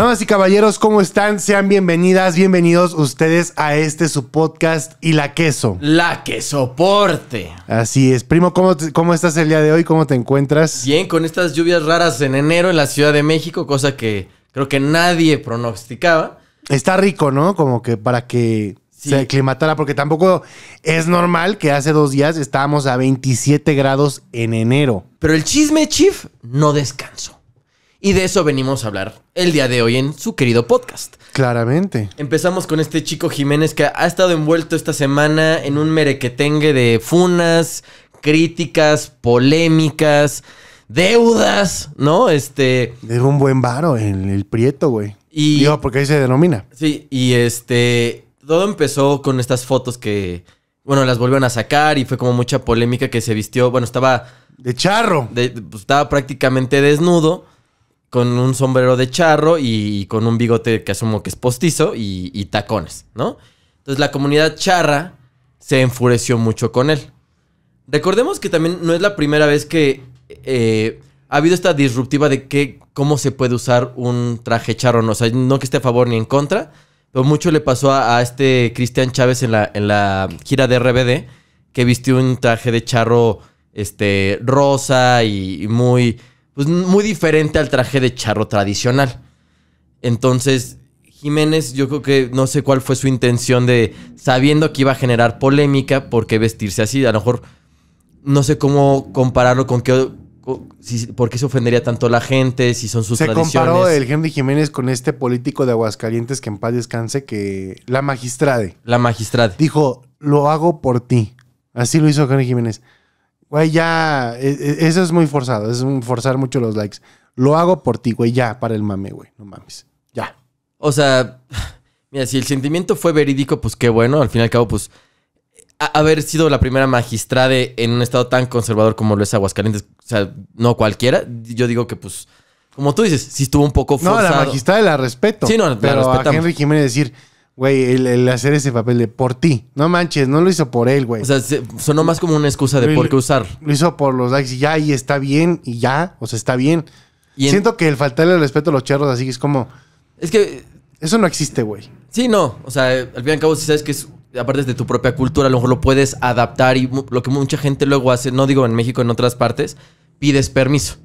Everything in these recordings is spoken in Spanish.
más y caballeros, ¿cómo están? Sean bienvenidas, bienvenidos ustedes a este su podcast y la queso. La que soporte. Así es. Primo, ¿cómo, cómo estás el día de hoy? ¿Cómo te encuentras? Bien, con estas lluvias raras en enero en la Ciudad de México, cosa que creo que nadie pronosticaba. Está rico, ¿no? Como que para que se aclimatara, porque tampoco es normal que hace dos días estábamos a 27 grados en enero. Pero el chisme, Chief, no descansó. Y de eso venimos a hablar el día de hoy en su querido podcast. Claramente. Empezamos con este chico Jiménez que ha estado envuelto esta semana en un merequetengue de funas, críticas, polémicas, deudas, ¿no? Este. Era un buen varo en el Prieto, güey. Y. Digo, porque ahí se denomina. Sí, y este. Todo empezó con estas fotos que. Bueno, las volvieron a sacar y fue como mucha polémica que se vistió. Bueno, estaba. De charro. Pues, estaba prácticamente desnudo con un sombrero de charro y con un bigote que asumo que es postizo y, tacones, ¿no? Entonces la comunidad charra se enfureció mucho con él. Recordemos que también no es la primera vez que eh, ha habido esta disruptiva de que cómo se puede usar un traje charro, no, o no que esté a favor ni en contra, pero mucho le pasó a, este Cristian Chávez en la, gira de RBD, que vistió un traje de charro este, rosa y muy pues muy diferente al traje de charro tradicional. Entonces, Jiménez, yo creo que no sé cuál fue su intención de, sabiendo que iba a generar polémica, ¿por qué vestirse así? A lo mejor no sé cómo compararlo con qué... ¿Por qué se ofendería tanto la gente? Si son sus tradiciones. Se comparó el Henry Jiménez con este político de Aguascalientes que en paz descanse, que la magistrade. La magistrada Dijo, lo hago por ti. Así lo hizo Henry Jiménez güey, ya, e, e, eso es muy forzado, es forzar mucho los likes. Lo hago por ti, güey, ya, para el mame, güey, no mames, ya. O sea, mira, si el sentimiento fue verídico, pues qué bueno, al fin y al cabo, pues haber sido la primera magistrada en un estado tan conservador como lo es Aguascalientes, o sea, no cualquiera, yo digo que pues, como tú dices, si estuvo un poco forzado. No, la magistrada la respeto. Sí, no, pero la a Henry Jiménez decir Güey, el, hacer ese papel de por ti. No manches, no lo hizo por él, güey. O sea, sonó más como una excusa de por qué usar. Lo hizo por los likes y ya, y está bien, y ya, o sea, está bien. Y Siento que el faltarle el respeto a los charros así que es como... Es que... Eso no existe, güey. Sí, no. O sea, al fin y al cabo, si sabes que es aparte de tu propia cultura, a lo mejor lo puedes adaptar y lo que mucha gente luego hace, no digo en México, en otras partes, pides permiso.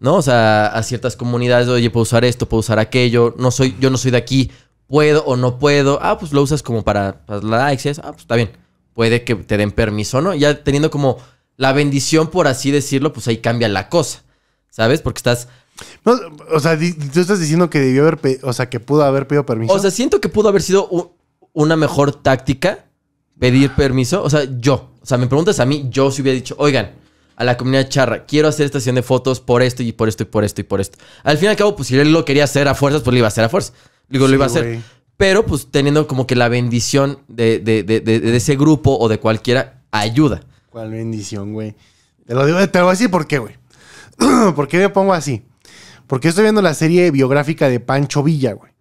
¿No? O sea, a ciertas comunidades, oye, puedo usar esto, puedo usar aquello, no soy, yo no soy de aquí, puedo o no puedo. Ah, pues lo usas como para la likes. Ah, pues está bien. Puede que te den permiso no. Ya teniendo como la bendición, por así decirlo, pues ahí cambia la cosa. ¿Sabes? Porque estás. o sea, tú estás diciendo que debió haber. O sea, que pudo haber pedido permiso. O sea, siento que pudo haber sido una mejor táctica pedir permiso. O sea, yo. O sea, me preguntas a mí, yo si hubiera dicho, oigan, a la comunidad charra, quiero hacer esta sesión de fotos por esto y por esto y por esto y por esto. Al fin y al cabo, pues si él lo quería hacer a fuerzas, pues lo iba a hacer a fuerzas. Digo, lo iba a hacer. Pero pues teniendo como que la bendición de, ese grupo o de cualquiera ayuda. ¿Cuál bendición, güey? Te lo digo, te lo voy a por qué, güey. ¿Por qué me pongo así? Porque estoy viendo la serie biográfica de Pancho Villa, güey.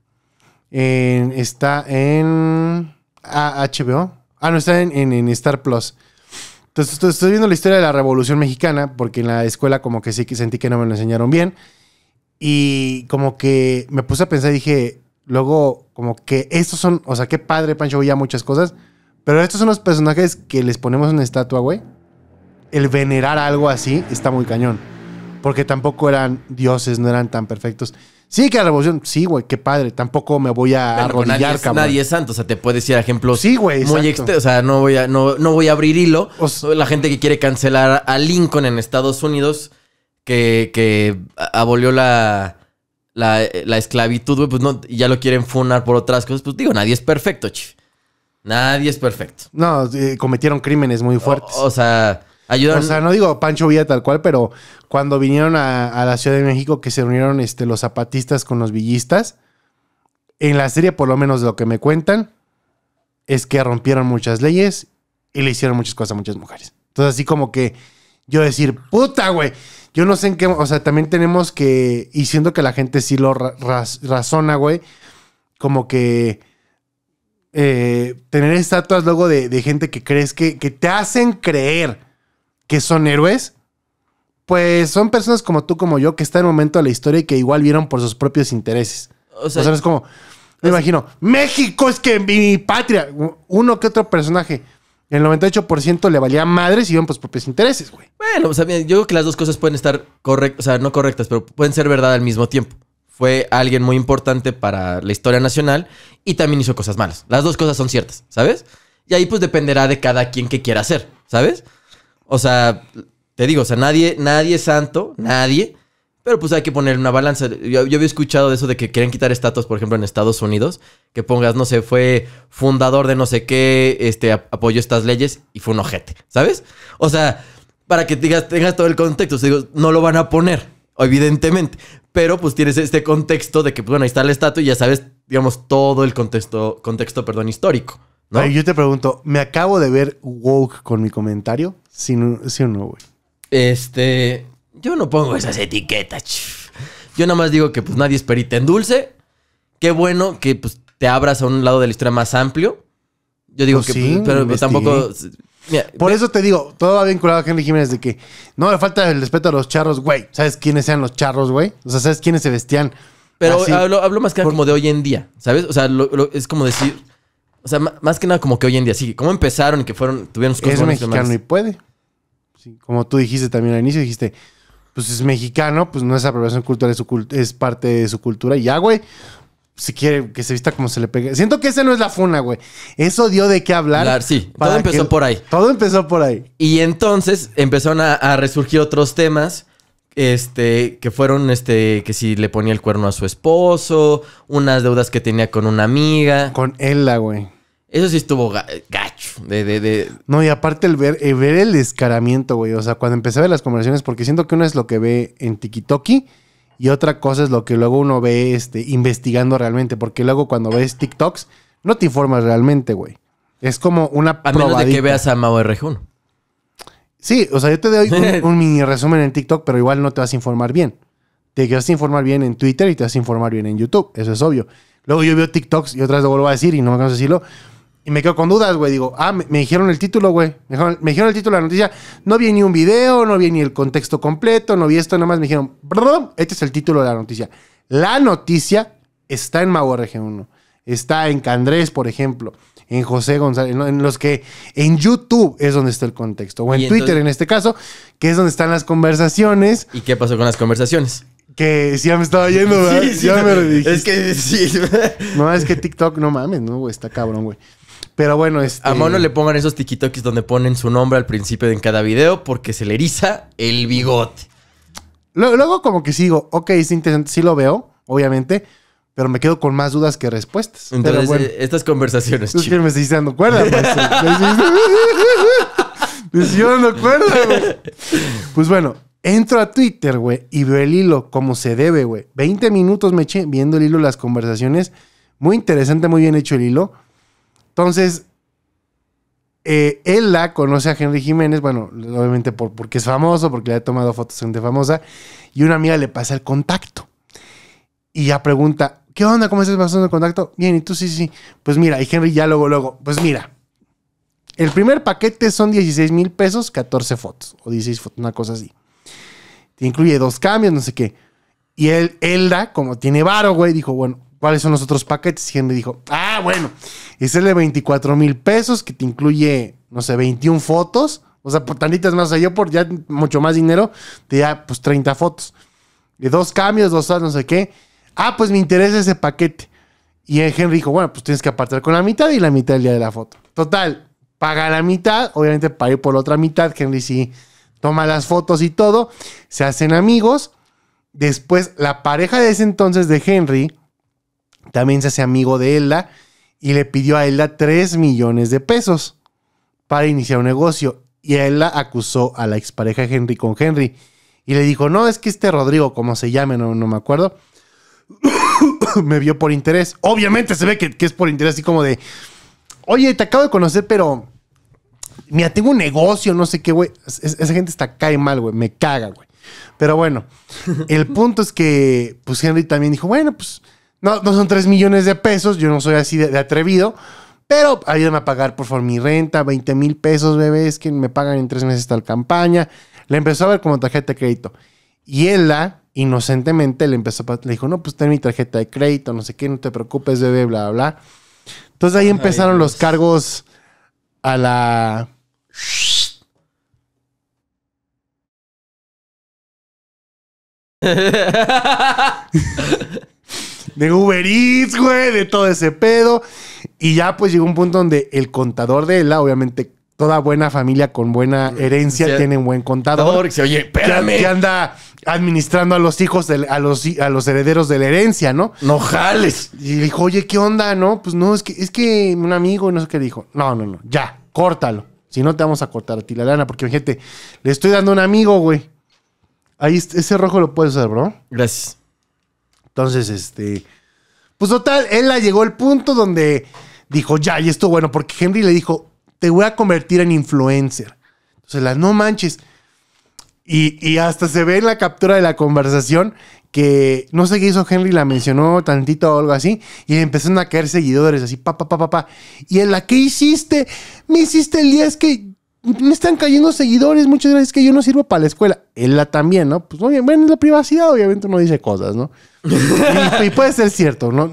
está en HBO. Ah, no, está en, Star Plus. Entonces estoy viendo la historia de la Revolución Mexicana, porque en la escuela como que sí que sentí que no me lo enseñaron bien. Y como que me puse a pensar y dije, luego como que estos son, o sea, qué padre Pancho veía muchas cosas, pero estos son los personajes que les ponemos una estatua, güey. El venerar algo así está muy cañón, porque tampoco eran dioses, no eran tan perfectos. Sí, que la revolución, sí, güey, qué padre. Tampoco me voy a bueno, nadie Nadie es santo, o sea, te puedes decir ejemplos sí, güey, exacto. O sea, no voy a, no, voy a abrir hilo. la gente que quiere cancelar a Lincoln en Estados Unidos, que, que abolió la, la, esclavitud, güey, pues no, ya lo quieren funar por otras cosas. Pues digo, nadie es perfecto, chif. Nadie es perfecto. No, cometieron crímenes muy fuertes. O, sea, ayudaron. O sea, no digo Pancho Villa tal cual, pero cuando vinieron a, la Ciudad de México que se unieron este, los zapatistas con los villistas, en la serie, por lo menos de lo que me cuentan, es que rompieron muchas leyes y le hicieron muchas cosas a muchas mujeres. Entonces, así como que yo decir, puta, güey, yo no sé en qué, o sea, también tenemos que, y siento que la gente sí lo razona, güey, como que eh, tener estatuas luego de, gente que crees que, que te hacen creer que son héroes, pues son personas como tú, como yo, que están en el momento de la historia y que igual vieron por sus propios intereses. O sea, es como, me imagino, México es que mi patria, uno que otro personaje. El 98% le valía madres y iban por propios intereses, güey. Bueno, o pues, sea, yo creo que las dos cosas pueden estar correctas, o sea, no correctas, pero pueden ser verdad al mismo tiempo. Fue alguien muy importante para la historia nacional y también hizo cosas malas. Las dos cosas son ciertas, ¿sabes? Y ahí pues dependerá de cada quien que quiera ser, ¿sabes? O sea, te digo, o sea, nadie, nadie es santo, nadie. Pero pues hay que poner una balanza. Yo, había escuchado de eso de que quieren quitar estatus, por ejemplo, en Estados Unidos, que pongas, no sé, fue fundador de no sé qué, este, apoyó estas leyes y fue un ojete, ¿sabes? O sea, para que digas, tengas todo el contexto. digo, no lo van a poner, evidentemente. Pero pues tienes este contexto de que, pues, bueno, ahí está el estatus y ya sabes, digamos, todo el contexto, contexto, perdón, histórico. ¿no? yo te pregunto, ¿me acabo de ver woke con mi comentario? sí o no, güey. Este, yo no pongo esas etiquetas. Yo nada más digo que pues nadie es perita en dulce. Qué bueno que pues te abras a un lado de la historia más amplio. Yo digo pues que sí, pero, tampoco Por eso te digo, todo va vinculado a Henry Jiménez de que no le falta el respeto a los charros, güey. ¿Sabes quiénes sean los charros, güey? O sea, ¿sabes quiénes se vestían? Pero Hablo, hablo, más que nada como de hoy en día, ¿sabes? O sea, es como decir, o sea, más que nada como que hoy en día, sí, cómo empezaron y que fueron, tuvieron sus cosas. mexicano y puede. como tú dijiste también al inicio, dijiste, pues es mexicano, pues no es aprobación cultural, es, parte de su cultura. Y ya, güey, si quiere que se vista como se le pegue. Siento que esa no es la funa, güey. Eso dio de qué hablar. Claro, sí. Todo empezó por ahí. Todo empezó por ahí. Y entonces empezaron a, a, resurgir otros temas. Este, que fueron, este, que si le ponía el cuerno a su esposo, unas deudas que tenía con una amiga. Con ella, güey. Eso sí estuvo gacho. De, de, de... No, y aparte el eh, ver, el descaramiento, güey. O sea, cuando empecé a ver las conversaciones, porque siento que uno es lo que ve en Tikitoki y otra cosa es lo que luego uno ve este, investigando realmente. Porque luego cuando ves TikToks, no te informas realmente, güey. Es como una A de que veas a Mao r Sí, o sea, yo te doy un, mini resumen en TikTok, pero igual no te vas a informar bien. Te vas a informar bien en Twitter y te vas a informar bien en YouTube. Eso es obvio. Luego yo veo TikToks y otras lo vuelvo a decir y no me canso de decirlo y me quedo con dudas, güey. Digo, ah, me, dijeron el título, güey. Me, dijeron el título de la noticia. No vi ni un video, no vi ni el contexto completo, no vi esto, nada más me dijeron, este es el título de la noticia. La noticia está en Mago RG1, está en Candrés, por ejemplo, en José González, en los que en YouTube es donde está el contexto, o en Twitter en este caso, que es donde están las conversaciones. ¿Y qué pasó con las conversaciones? Que sí, ya me estaba yendo, ¿verdad? Sí, ya me lo dijiste. Es que sí. No, es que TikTok, no mames, no, güey, está cabrón, güey. Pero bueno, este... A Mono le pongan esos tiquitoquis donde ponen su nombre al principio de cada video porque se le eriza el bigote. Luego, como que sigo, ok, es interesante, sí lo veo, obviamente, pero me quedo con más dudas que respuestas. Entonces, eh, estas conversaciones, Es me estoy dando cuerda, pues, eh, Me estoy dando Pues bueno, entro a Twitter, güey, y veo el hilo como se debe, güey. Veinte minutos me eché viendo el hilo las conversaciones. Muy interesante, muy bien hecho el hilo. Entonces, eh, conoce a Henry Jiménez, bueno, obviamente por, porque es famoso, porque le ha tomado fotos gente famosa, y una amiga le pasa el contacto. Y ya pregunta, ¿qué onda? ¿Cómo estás pasando el contacto? Bien, y tú sí, sí. Pues mira, y Henry ya luego, luego, pues mira, el primer paquete son 16 mil pesos, 14 fotos, o 16 fotos, una cosa así. Te incluye dos cambios, no sé qué. Y él, Elda, como tiene varo, güey, dijo, bueno, cuáles son los otros paquetes. Y Henry dijo, ah, bueno, es de 24 mil pesos que te incluye, no sé, 21 fotos. O sea, por tantitas más, o yo por ya mucho más dinero, te da pues 30 fotos. De dos cambios, dos no sé qué. Ah, pues me interesa ese paquete. Y Henry dijo, bueno, pues tienes que apartar con la mitad y la mitad el día de la foto. Total, paga la mitad, obviamente para ir por la otra mitad, Henry sí toma las fotos y todo, se hacen amigos. Después, la pareja de ese entonces de Henry también se hace amigo de Ella y le pidió a Ella 3 millones de pesos para iniciar un negocio. Y Ella acusó a la expareja Henry con Henry y le dijo, no, es que este Rodrigo, como se llame, no, me acuerdo, me vio por interés. Obviamente se ve que, es por interés, así como de, oye, te acabo de conocer, pero, mira, tengo un negocio, no sé qué, güey. esa gente está cae mal, güey, me caga, güey. Pero bueno, el punto es que, pues Henry también dijo, bueno, pues no, no son 3 millones de pesos, yo no soy así de, atrevido, pero ayúdame a pagar por favor mi renta, 20 mil pesos, bebés, que me pagan en tres meses tal campaña. Le empezó a ver como tarjeta de crédito. Y ella, inocentemente, le empezó a, le dijo, no, pues ten mi tarjeta de crédito, no sé qué, no te preocupes, bebé, bla, bla, bla. Entonces ahí empezaron los cargos a la... de Uber Eats, güey, de todo ese pedo. Y ya pues llegó un punto donde el contador de él, obviamente toda buena familia con buena mm. herencia tiene un buen contador. oye, espérame. Que anda administrando a los hijos, de, a, los, a los herederos de la herencia, ¿no? No jales. Y dijo, oye, ¿qué onda, no? Pues no, es que, es que un amigo, no sé qué dijo. No, no, no, ya, córtalo. Si no, te vamos a cortar a ti la lana, porque, gente, le estoy dando un amigo, güey. Ahí, ese rojo lo puedes hacer bro. Gracias. Entonces, este. Pues total, él la llegó al punto donde dijo, ya, y esto bueno, porque Henry le dijo, te voy a convertir en influencer. Entonces, la no manches. Y, y, hasta se ve en la captura de la conversación que no sé qué hizo Henry, la mencionó tantito o algo así, y empezaron a caer seguidores así, pa, pa, pa, pa, Y en la que hiciste, me hiciste el día es que me están cayendo seguidores, muchas gracias, que yo no sirvo para la escuela. Él la también, ¿no? Pues oye, bueno, es la privacidad obviamente no dice cosas, ¿no? y, puede ser cierto, ¿no?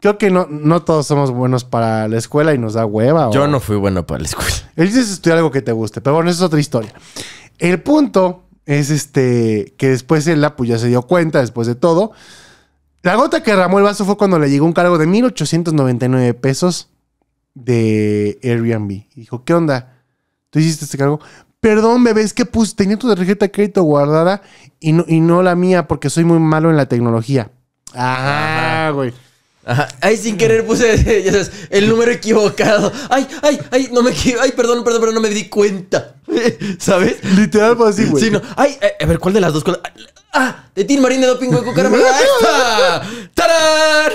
Creo que no, todos somos buenos para la escuela y nos da hueva. Yo no fui bueno para la escuela. Él dice estudiar algo que te guste, pero bueno, es otra historia. El punto es este que después él pues ya se dio cuenta después de todo. La gota que ramó el vaso fue cuando le llegó un cargo de 1899 pesos de Airbnb. Dijo, "¿Qué onda? Tú hiciste este cargo. Perdón, bebé, es que puse, tenía tu tarjeta de crédito guardada y no, y no la mía porque soy muy malo en la tecnología. Ajá, ah, güey. Ajá. Ay, sin querer puse ya sabes, el número equivocado. Ay, ay, ay, no me Ay, perdón, perdón, pero no me di cuenta. ¿Sabes? Literal fue así, güey. Sí, no. Ay, eh, a ver, ¿cuál de las dos? cosas? ¡Ah! De Tin Marín de Doping Hueco Caramelo. ¡Tarán!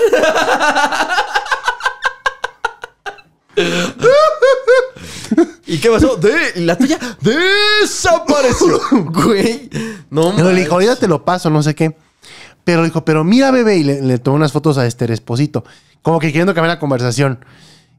¿Y qué pasó? De, y la tuya desapareció, güey. No, No le dijo, ahorita te lo paso, no sé qué. Pero dijo, pero mira, bebé, y le, tomó unas fotos a este Esposito, como que queriendo cambiar la conversación.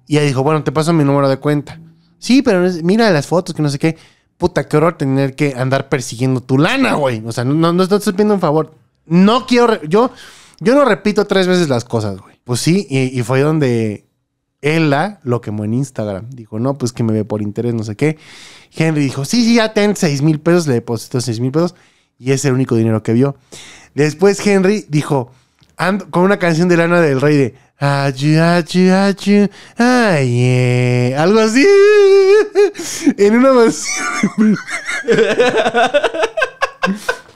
Y ella dijo, bueno, te paso mi número de cuenta. Sí, pero mira las fotos, que no sé qué. Puta, qué horror tener que andar persiguiendo tu lana, güey. O sea, no, no, estoy pidiendo un favor. No quiero, yo, yo no repito tres veces las cosas, güey. Pues sí, y, y fue donde ella lo quemó en Instagram. Dijo, no, pues que me ve por interés, no sé qué. Henry dijo, sí, sí, ya ten 6 mil pesos. Le depositó 6 mil pesos. Y es el único dinero que vio. Después Henry dijo, con una canción de Lana del Rey de... Ay, ay, ay, ay, Algo así. En una versión...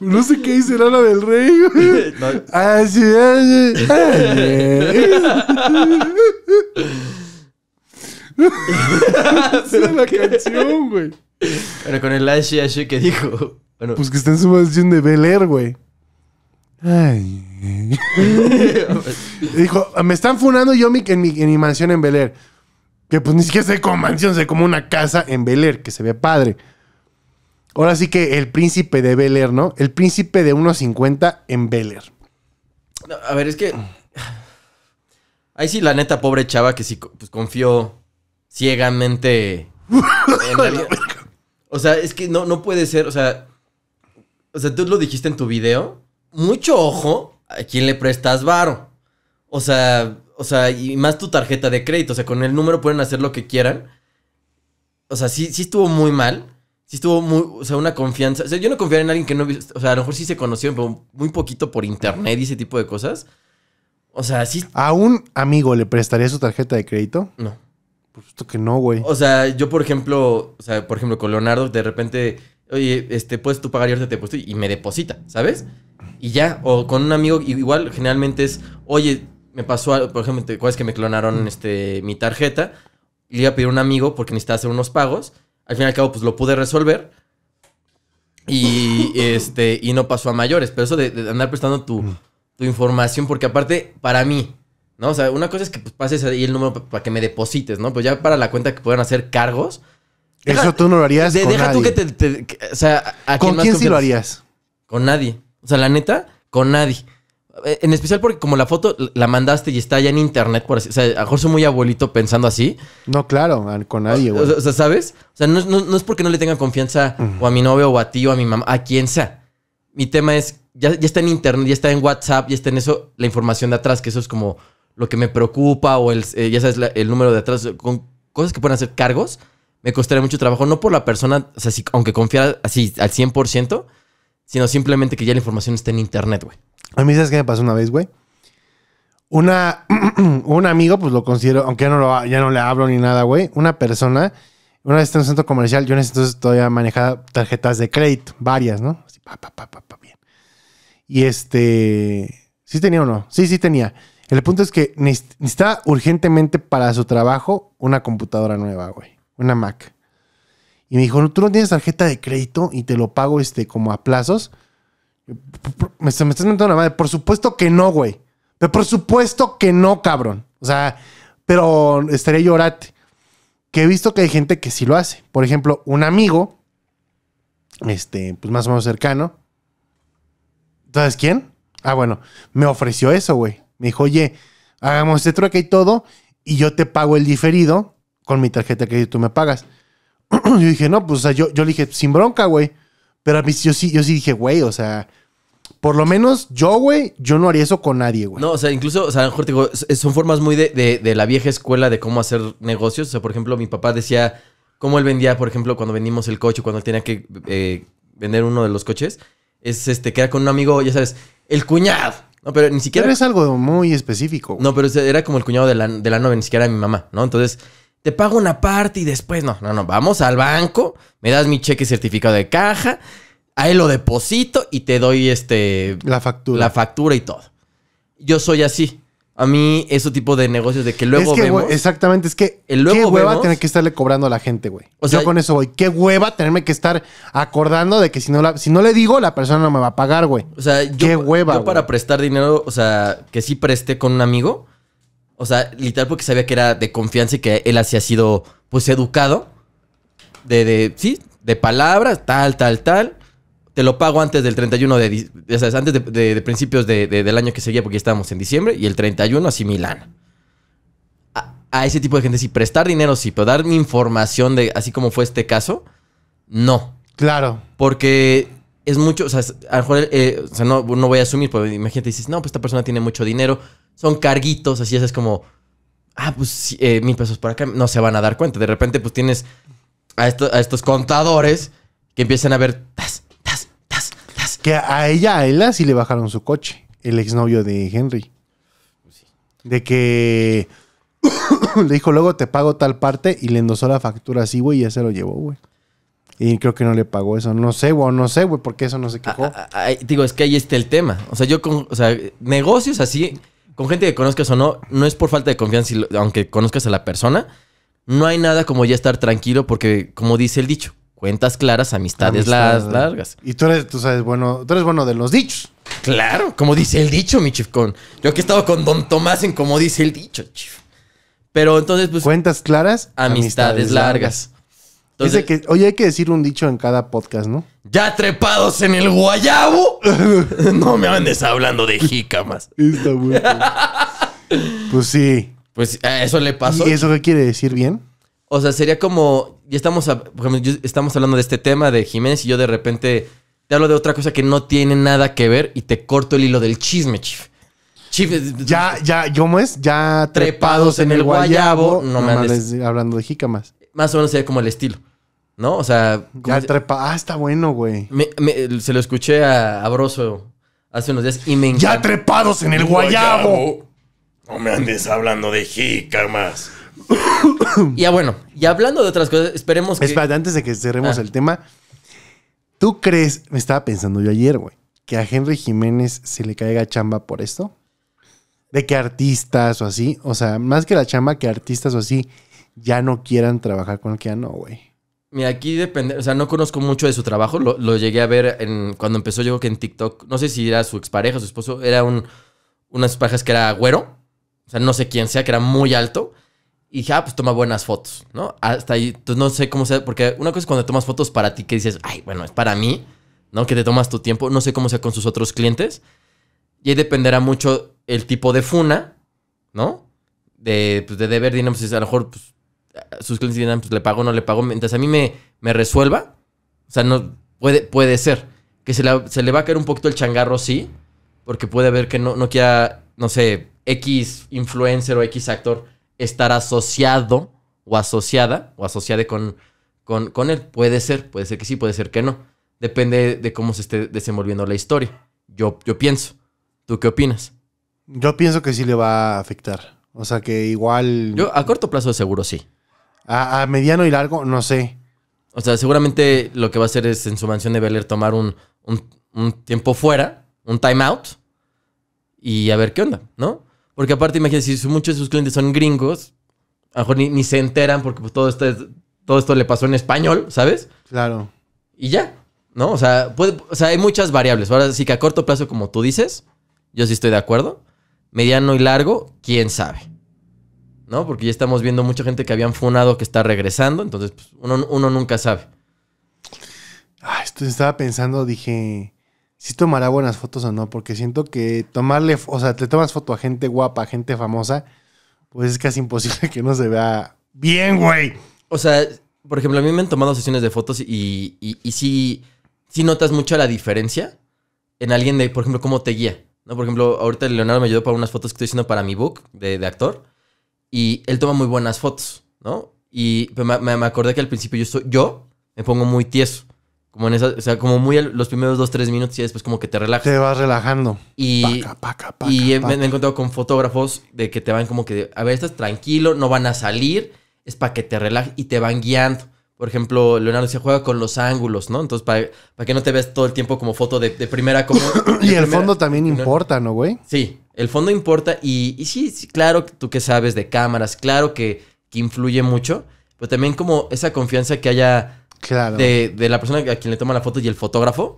No sé qué dice Lana del Rey, güey. Ah, sí. Así, ah, así, ah, así. es la canción, güey. Pero con el así, así que dijo. Bueno. Pues que está en su mansión de Bel Air, güey. Ay. dijo, me están funando yo en, mi, en mi mansión en Bel Air. Que pues ni siquiera sé cómo mansión, sé como una casa en Bel Air, que se ve padre. Ahora sí que el príncipe de Bel ¿no? El príncipe de 1.50 en Bel a ver, es que. Ahí sí, la neta, pobre chava que sí pues, confió ciegamente. O sea, es que no, no puede ser. O sea, o sea, tú lo dijiste en tu video. Mucho ojo a quién le prestas varo. O sea, o sea, y más tu tarjeta de crédito. O sea, con el número pueden hacer lo que quieran. O sea, sí estuvo muy mal sí estuvo muy, o sea, una confianza. O sea, yo no confiaría en alguien que no, o sea, a lo mejor sí se conocieron, pero muy poquito por internet y ese tipo de cosas. O sea, sí. ¿A un amigo le prestaría su tarjeta de crédito? No. Por supuesto que no, güey. O sea, yo, por ejemplo, o sea, por ejemplo, con Leonardo, de repente, oye, este, puedes tú pagar y ahorita te puesto y me deposita, ¿sabes? Y ya, o con un amigo, igual, generalmente es, oye, me pasó, algo, por ejemplo, ¿te acuerdas que me clonaron este, mi tarjeta? Y le iba a pedir a un amigo porque necesitaba hacer unos pagos al fin y al cabo, pues lo pude resolver. Y, este, y no pasó a mayores. Pero eso de, andar prestando mm. tu, información, porque aparte, para mí, ¿no? O sea, una cosa es que pues, pases ahí el número para que me deposites, ¿no? Pues ya para la cuenta que puedan hacer cargos. Eso tú no lo harías. con deja tú que te. o sea, ¿Con quién, quién sí lo harías? Con nadie. O sea, la neta, con nadie. Eh, en especial porque como la foto la mandaste y está ya en internet, por así, o sea, a lo mejor soy muy abuelito pensando así. No, claro, con nadie, güey. O, sea, ¿sabes? O sea, no, es porque no le tengan confianza o a mi novio o a ti o a mi mamá, a quien sea. Mi tema es, ya, está en internet, ya está en WhatsApp, ya está en eso, la información de atrás, que eso es como lo que me preocupa o el, eh, ya sabes, el número de atrás, con cosas que pueden hacer cargos, me costaría mucho trabajo, no por la persona, o sea, si, aunque confiara así al 100%, sino simplemente que ya la información está en internet, güey. A mí, ¿sabes qué me pasó una vez, güey? Una, un amigo, pues lo considero, aunque ya no, lo, ya no le hablo ni nada, güey. Una persona, una vez está en un centro comercial, yo en ese entonces todavía manejaba tarjetas de crédito, varias, ¿no? Así, pa, pa, pa, pa, bien. Y este, ¿sí tenía o no? Sí, sí tenía. El punto es que necesitaba urgentemente para su trabajo una computadora nueva, güey. Una Mac. Y me dijo, ¿tú no tienes tarjeta de crédito y te lo pago este, como a plazos? Me, estás metiendo una madre. Por supuesto que no, güey. por supuesto que no, cabrón. O sea, pero estaría llorate. Que he visto que hay gente que sí lo hace. Por ejemplo, un amigo, este, pues más o menos cercano. ¿Sabes quién? Ah, bueno, me ofreció eso, güey. Me dijo, oye, hagamos este trueque y todo, y yo te pago el diferido con mi tarjeta que tú me pagas. yo dije, no, pues, o sea, yo, le dije, sin bronca, güey. Pero a mí, sí, yo sí dije, güey, o sea, por lo menos yo, güey, yo no haría eso con nadie, güey. No, o sea, incluso, o sea, a mejor te digo, son formas muy de, la vieja escuela de cómo hacer negocios. O sea, por ejemplo, mi papá decía cómo él vendía, por ejemplo, cuando vendimos el coche, cuando él tenía que eh, vender uno de los coches. Es este, que era con un amigo, ya sabes, el cuñado. No, pero ni siquiera. Pero es algo muy específico. No, pero era como el cuñado de la, de la novia, ni siquiera mi mamá, ¿no? Entonces, te pago una parte y después, no, no, no, vamos al banco, me das mi cheque certificado de caja ahí lo deposito y te doy este... La factura. La factura y todo. Yo soy así. A mí, ese tipo de negocios de que luego es que, exactamente, es que el luego qué hueva tener que estarle cobrando a la gente, güey. Yo con eso voy. Qué hueva tenerme que estar acordando de que si no, la, si no le digo, la persona no me va a pagar, güey. O sea, qué yo, hueva, yo para prestar dinero, o sea, que sí presté con un amigo. O sea, literal porque sabía que era de confianza y que él así ha sido, pues, educado. De, de sí, de palabras, tal, tal, tal te lo pago antes del 31 de... de antes de, principios del año que seguía porque ya estábamos en diciembre y el 31 así Milán. A, a, ese tipo de gente si prestar dinero si pero dar mi información de así como fue este caso, no. Claro. Porque es mucho, o sea, a lo mejor, eh, o sea, no, voy a asumir, pero imagínate, dices, no, pues esta persona tiene mucho dinero, son carguitos, así es como, ah, pues eh, mil pesos por acá, no se van a dar cuenta. De repente, pues tienes a, estos contadores que empiezan a ver, que a ella, a ella sí le bajaron su coche, el exnovio de Henry. De que le dijo, luego te pago tal parte y le endosó la factura así, güey, y ya se lo llevó, güey. Y creo que no le pagó eso. No sé, güey, no sé, güey, porque eso no se ah, quejó. Ah, ah, digo, es que ahí está el tema. O sea, yo con, o sea, negocios así, con gente que conozcas o no, no es por falta de confianza, aunque conozcas a la persona, no hay nada como ya estar tranquilo porque, como dice el dicho, Cuentas claras, amistades largas. Y tú eres, tú sabes, bueno, tú eres bueno de los dichos. Claro, como dice el dicho, mi chifcón. Yo que he estado con Don Tomás en como dice el dicho, chif. Pero entonces, pues. Cuentas claras, amistades, largas. Dice que, oye, hay que decir un dicho en cada podcast, ¿no? Ya trepados en el guayabo. no me andes hablando de jícamas. Está pues sí. Pues eh, eso le pasó. ¿Y eso qué quiere decir bien? O sea, sería como ya estamos, estamos hablando de este tema de Jiménez y yo de repente te hablo de otra cosa que no tiene nada que ver y te corto el hilo del chisme, chif. Chief eh, ya, ya, ¿cómo es? Ya trepados, en, el guayabo. no, me andes. Hablando de jícamas. Más o menos sería como el estilo. ¿No? O sea. Ya trepa. Ah, está bueno, güey. se lo escuché a, a Broso hace unos días y me encanta. ¡Ya trepados en el guayabo. No me andes hablando de jícamas ya bueno, y hablando de otras cosas, esperemos que. Espérate, antes de que cerremos ah. el tema, ¿tú crees, me estaba pensando yo ayer, güey, que a Henry Jiménez se le caiga chamba por esto? De que artistas o así, o sea, más que la chamba, que artistas o así ya no quieran trabajar con que no güey. Mira, aquí depende, o sea, no conozco mucho de su trabajo, lo, llegué a ver cuando empezó, yo creo que en TikTok, no sé si era su expareja, su esposo, era un, unas parejas que era güero, o sea, no sé quién sea, que era muy alto, y dije, ah, pues toma buenas fotos, ¿no? Hasta ahí, entonces no sé cómo sea, porque una cosa es cuando tomas fotos para ti que dices, ay, bueno, es para mí, ¿no? Que te tomas tu tiempo, no sé cómo sea con sus otros clientes. Y ahí dependerá mucho el tipo de funa, ¿no? De, pues, de deber, dinero, a lo mejor pues, sus clientes pues, le pago o no le pago, mientras a mí me, me resuelva, o sea, no, puede, puede ser. Que se, le va a caer un poquito el changarro, sí, porque puede haber que no, no quiera, no sé, X influencer o X actor estar asociado o asociada o asociada con, con, él. Puede ser, puede ser que sí, puede ser que no. Depende de cómo se esté desenvolviendo la historia. Yo, yo pienso. ¿Tú qué opinas? Yo pienso que sí le va a afectar. O sea que igual. Yo a corto plazo seguro sí. A, mediano y largo, no sé. O sea, seguramente lo que va a hacer es en su mansión de Beler tomar un, un tiempo fuera, un time out, y a ver qué onda, ¿no? Porque aparte, imagínense, si muchos de sus clientes son gringos, a lo mejor ni, se enteran porque pues, todo, esto todo esto le pasó en español, ¿sabes? Claro. Y ya, ¿no? O sea, hay muchas variables. Ahora sí que a corto plazo, como tú dices, yo sí estoy de acuerdo. Mediano y largo, quién sabe. ¿No? Porque ya estamos viendo mucha gente que habían funado que está regresando, entonces pues, uno, uno nunca sabe. Ah, esto estaba pensando, dije, si tomará buenas fotos o no, porque siento que tomarle, o sea, te tomas foto a gente guapa, a gente famosa, pues es casi imposible que no se vea bien, güey. O sea, por ejemplo, a mí me han tomado sesiones de fotos y, y, sí, notas mucha la diferencia en alguien de, por ejemplo, cómo te guía. ¿no? Por ejemplo, ahorita Leonardo me ayudó para unas fotos que estoy haciendo para mi book de, actor y él toma muy buenas fotos, ¿no? Y me, acordé que al principio yo, soy, yo me pongo muy tieso. Como en esas... o sea, como muy los primeros dos, tres minutos y después como que te relajas. Te vas relajando. Y, y me, he encontrado con fotógrafos de que te van como que, a ver, estás tranquilo, no van a salir, es para que te relajes y te van guiando. Por ejemplo, Leonardo se juega con los ángulos, ¿no? Entonces, para, para que no te veas todo el tiempo como foto de, primera como... y el fondo también importa, ¿no, güey? Sí, el fondo importa y, sí, sí, claro, tú que sabes de cámaras, claro que, que influye mucho, pero también como esa confianza que haya de, la persona a quien le toma la foto y el fotógrafo.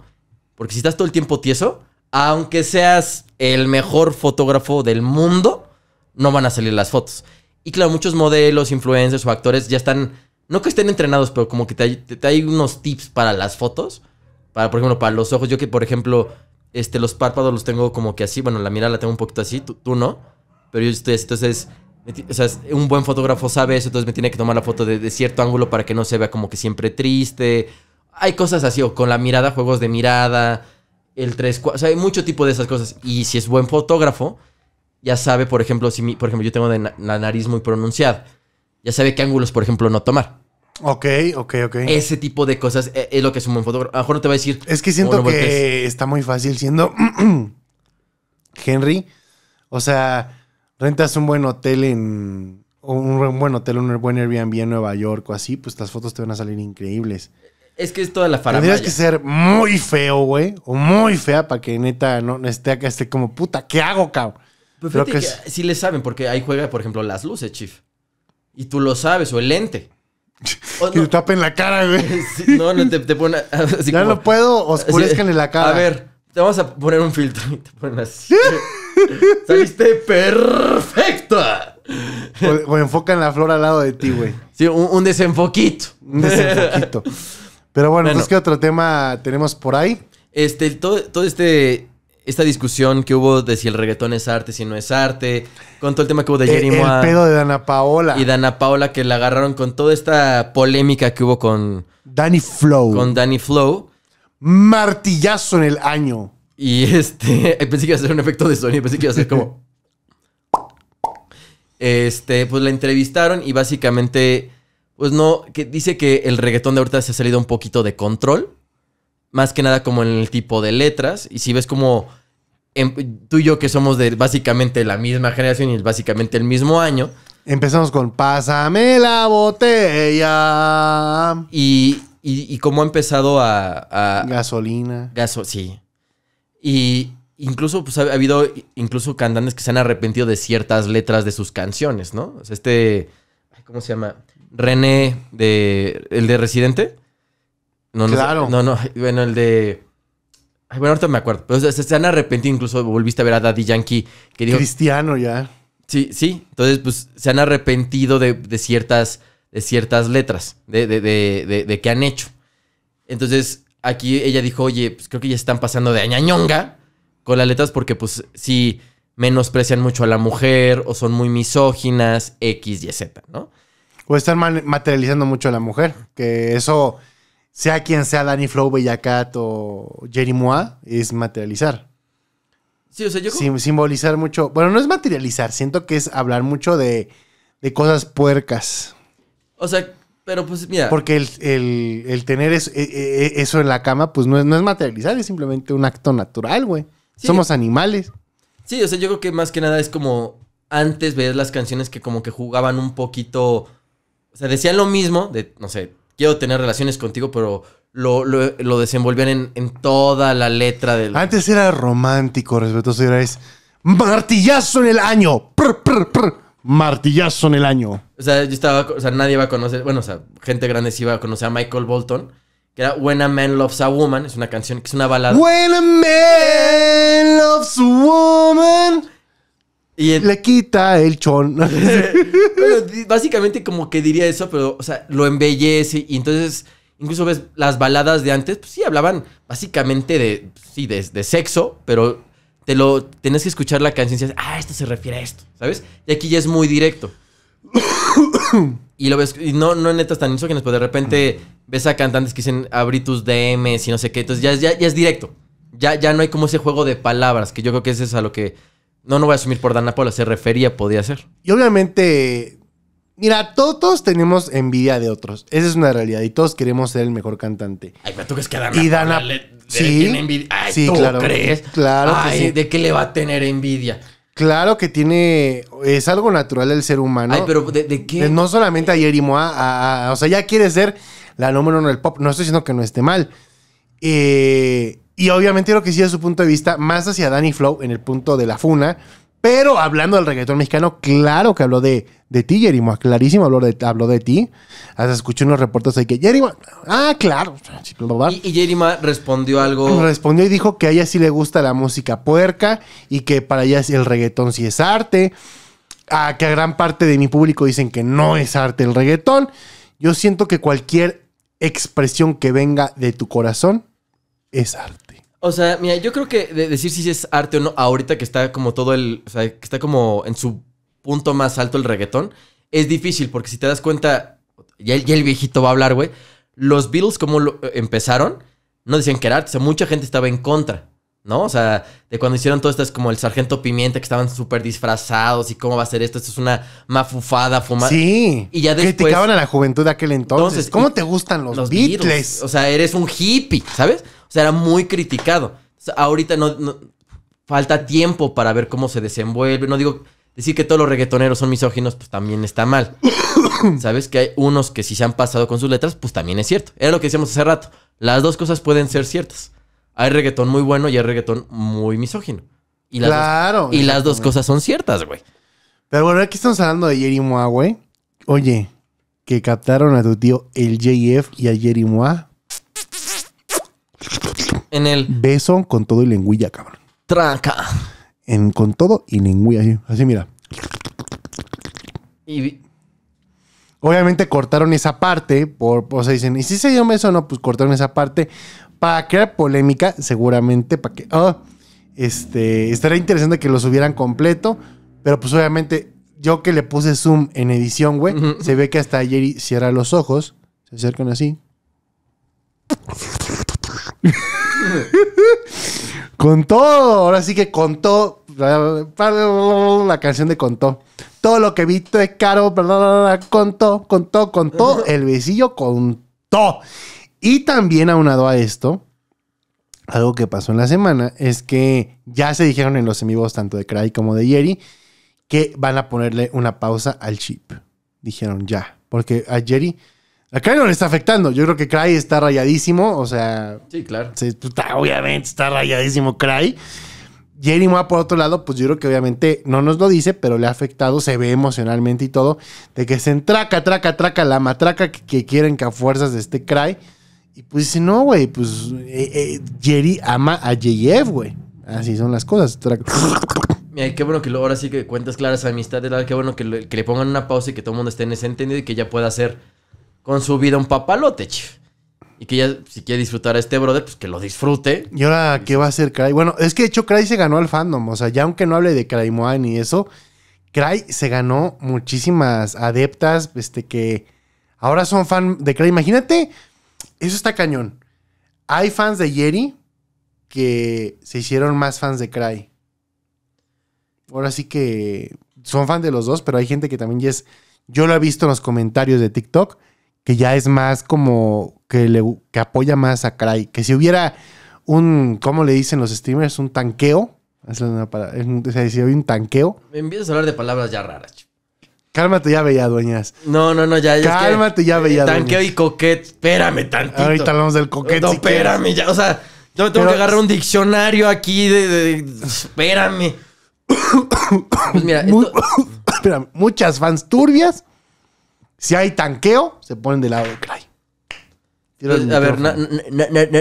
Porque si estás todo el tiempo tieso, aunque seas el mejor fotógrafo del mundo, no van a salir las fotos. Y claro, muchos modelos, influencers o actores ya están, no que estén entrenados, pero como que te, te, hay unos tips para las fotos. Para, por ejemplo, para los ojos. Yo que, por ejemplo, este, los párpados los tengo como que así. Bueno, la mirada la tengo un poquito así, tú, tú no. Pero yo estoy así. Entonces, o sea, un buen fotógrafo sabe eso, entonces me tiene que tomar la foto de, cierto ángulo para que no se vea como que siempre triste. Hay cosas así, o con la mirada, juegos de mirada, el 3, 4, o sea, hay mucho tipo de esas cosas. Y si es buen fotógrafo, ya sabe, por ejemplo, si por ejemplo, yo tengo la nariz muy pronunciada, ya sabe qué ángulos, por ejemplo, no tomar. Ok, ok, ok. Ese tipo de cosas eh, es, lo que es un buen fotógrafo. A lo mejor no te va a decir. Es que siento que está muy fácil siendo Henry. O sea, rentas un buen hotel en. Un buen hotel, un buen Airbnb en Nueva York o así, pues las fotos te van a salir increíbles. Es que es toda la faramaya. Tendrías que ser muy feo, güey, o muy fea para que neta no esté acá, esté como puta, ¿qué hago, cabrón? Pero pues Creo que, sí le saben, porque ahí juega, por ejemplo, las luces, chief. Y tú lo sabes, o el lente. que te tapen la cara, güey. no, no, te, te ponen Ya no puedo, oscurezcanle la cara. A ver, te vamos a poner un filtro y te ponen así. Saliste perfecta. O, enfoca enfocan la flor al lado de ti, güey. Sí, un, desenfoquito. Un desenfoquito. Pero bueno, entonces pues, ¿qué otro tema tenemos por ahí? Este, todo, todo este esta discusión que hubo de si el reggaetón es arte, si no es arte, con todo el tema que hubo de eh, Jerry Y el pedo de Dana Paola. Y Dana Paola que la agarraron con toda esta polémica que hubo con... Danny Flow. Con Danny Flow. Martillazo en el año. Y este, eh, pensé que iba a ser un efecto de sonido, pensé que iba a ser como... Este, pues la entrevistaron y básicamente, pues no, que dice que el reggaetón de ahorita se ha salido un poquito de control, más que nada como en el tipo de letras, y si ves como em, tú y yo que somos de básicamente la misma generación y básicamente el mismo año. Empezamos con Pásame la botella. Y, y, cómo ha empezado a... a gasolina. Gaso sí. Y incluso pues, ha habido incluso cantantes que se han arrepentido de ciertas letras de sus canciones, ¿no? O sea, este, ¿cómo se llama? René, de, el de Residente. No, no, claro. No, no, bueno, el de... bueno, ahorita me acuerdo. se han arrepentido, incluso volviste a ver a Daddy Yankee que Cristiano ya. Sí, sí. Entonces, pues se han arrepentido de, de ciertas, de ciertas letras, de, de, que han hecho. Entonces, aquí ella dijo, oye, pues creo que ya están pasando de añañonga con las letras porque pues sí menosprecian mucho a la mujer o son muy misóginas, X y Z, ¿no? O están materializando mucho a la mujer, que eso, sea quien sea Danny Flow, Bellacat o Jerry Moa, es materializar. Sí, o sea, yo... Sí, simbolizar mucho, bueno, no es materializar, siento que es hablar mucho de, de cosas puercas. O sea, pero pues mira. Porque el, tener e, e, e, eso en la cama, pues no es, no es materializar, es simplemente un acto natural, güey. Somos animales. Sí, o sea, yo creo que más que nada es como antes veías las canciones que como que jugaban un poquito. O sea, decían lo mismo, de, no sé, quiero tener relaciones contigo, pero lo, desenvolvían en, en, toda la letra del. Antes era romántico, respetuoso, era es martillazo en el año. Prr, martillazo en el año. O sea, yo estaba, o sea, nadie iba a conocer, bueno, o sea, gente grande sí iba a conocer a Michael Bolton, que era When a Man Loves a Woman, es una canción que es una balada. When a man loves a woman. Y Le quita el chon. básicamente como que diría eso, pero, o sea, lo embellece y entonces incluso ves las baladas de antes, pues sí hablaban básicamente de, sí, de, de sexo, pero te lo tenés que escuchar la canción y dices, ah, esto se refiere a esto, ¿sabes? Y aquí ya es muy directo. y lo ves, y no, no netas tan insógenas, pero pues, de repente ves a cantantes que dicen abrí tus DMs y no sé qué, entonces ya, ya, ya es directo. Ya, ya no hay como ese juego de palabras, que yo creo que eso es a lo que. No, no voy a asumir por Dana Paula, se refería, podía ser. Y obviamente. Mira, todos, tenemos envidia de otros. Esa es una realidad. Y todos queremos ser el mejor cantante. Ay, me tú que y Dana sí, claro, Claro. ¿de qué le va a tener envidia? Claro que tiene. Es algo natural el ser humano. Ay, pero ¿de, qué? No solamente a Yeri Moa, O sea, ya quiere ser la número uno del pop. No estoy diciendo que no esté mal. Eh, y obviamente lo que sí es su punto de vista, más hacia Danny Flow en el punto de la funa pero hablando del reggaetón mexicano, claro que habló de, de ti, Jerimo. Ah, clarísimo habló de, habló de ti. Hasta escuché unos reportes ahí que Jerimo. Ah, claro. Y, y respondió algo. Respondió y dijo que a ella sí le gusta la música puerca y que para ella el reggaetón sí es arte. A que a gran parte de mi público dicen que no es arte el reggaetón. Yo siento que cualquier expresión que venga de tu corazón es arte. O sea, mira, yo creo que de decir si es arte o no, ahorita que está como todo el. O sea, que está como en su punto más alto el reggaetón, es difícil, porque si te das cuenta, ya, el viejito va a hablar, güey. Los Beatles, como eh, empezaron, no decían que era arte. O sea, mucha gente estaba en contra, ¿no? O sea, de cuando hicieron todo esto, como el sargento Pimienta, que estaban súper disfrazados y cómo va a ser esto. Esto es una mafufada, fumada. Sí. Y ya después. Criticaban a la juventud de aquel entonces. ¿Cómo te gustan los, Beatles? O sea, eres un hippie, ¿sabes? sea, era muy criticado. ahorita no, falta tiempo para ver cómo se desenvuelve. No digo decir que todos los reggaetoneros son misóginos, pues también está mal. Sabes que hay unos que si se han pasado con sus letras, pues también es cierto. Era lo que decíamos hace rato. Las dos cosas pueden ser ciertas. Hay reggaetón muy bueno y hay reggaetón muy misógino. Y las claro. y las dos cosas son ciertas, güey. Pero bueno, aquí estamos hablando de Jerry Moa, güey. Oye, que captaron a tu tío el JF y a Jerry Moa en el. Beso con todo y lengüilla, cabrón. Tranca. En, con todo y lengüilla, así, mira. Obviamente cortaron esa parte, por, o sea, dicen, ¿y si se dio un beso o no? Pues cortaron esa parte para crear polémica, seguramente, para que, oh, este, estaría interesante que lo subieran completo, pero pues obviamente yo que le puse zoom en edición, güey, se ve que hasta Jerry cierra los ojos, se acercan así. Contó, ahora sí que contó la canción de contó. Todo lo que vi es caro, contó, contó, contó, el besillo contó. Y también aunado a esto, algo que pasó en la semana es que ya se dijeron en los amigos tanto de Cry como de Jerry que van a ponerle una pausa al chip. Dijeron ya, porque a Jerry a no le está afectando. Yo creo que Cry está rayadísimo. O sea. Sí, claro. obviamente está rayadísimo Cry. Jerry Moa, por otro lado, pues yo creo que obviamente no nos lo dice, pero le ha afectado, se ve emocionalmente y todo, de que se entraca, traca, traca, la matraca que, quieren que a fuerzas de este Cry. Y pues dice, no, güey, pues eh, eh, Jerry ama a JF, güey. Así son las cosas. Mira, qué bueno que lo, ahora sí que cuentas claras amistades, qué bueno que, que, le pongan una pausa y que todo el mundo esté en ese entendido y que ya pueda hacer con su vida un papalote, Y que ya, si quiere disfrutar a este brother, pues que lo disfrute. ¿Y ahora qué va a hacer Cry? Bueno, es que de hecho Cry se ganó al fandom. O sea, ya aunque no hable de Crymoa ni eso, Cry se ganó muchísimas adeptas este, que ahora son fan de Cry. Imagínate, eso está cañón. Hay fans de Jerry que se hicieron más fans de Cry. Ahora sí que son fan de los dos, pero hay gente que también ya es. Yo lo he visto en los comentarios de TikTok que ya es más como que, le, que apoya más a Cry. Que si hubiera un, ¿cómo le dicen los streamers? Un tanqueo. Es una palabra, o sea, si hubiera un tanqueo. Me empiezas a hablar de palabras ya raras. Cálmate ya, veía, dueñas. No, no, no, ya. Cálmate ya, veía, dueñas. Tanqueo y coquet. Espérame tantito. Ahorita hablamos del coquet. No, espérame ya. O sea, yo me tengo que agarrar un diccionario aquí de. espérame. pues mira, esto... espérame, muchas fans turbias si hay tanqueo, se ponen del lado de Clay. a ver,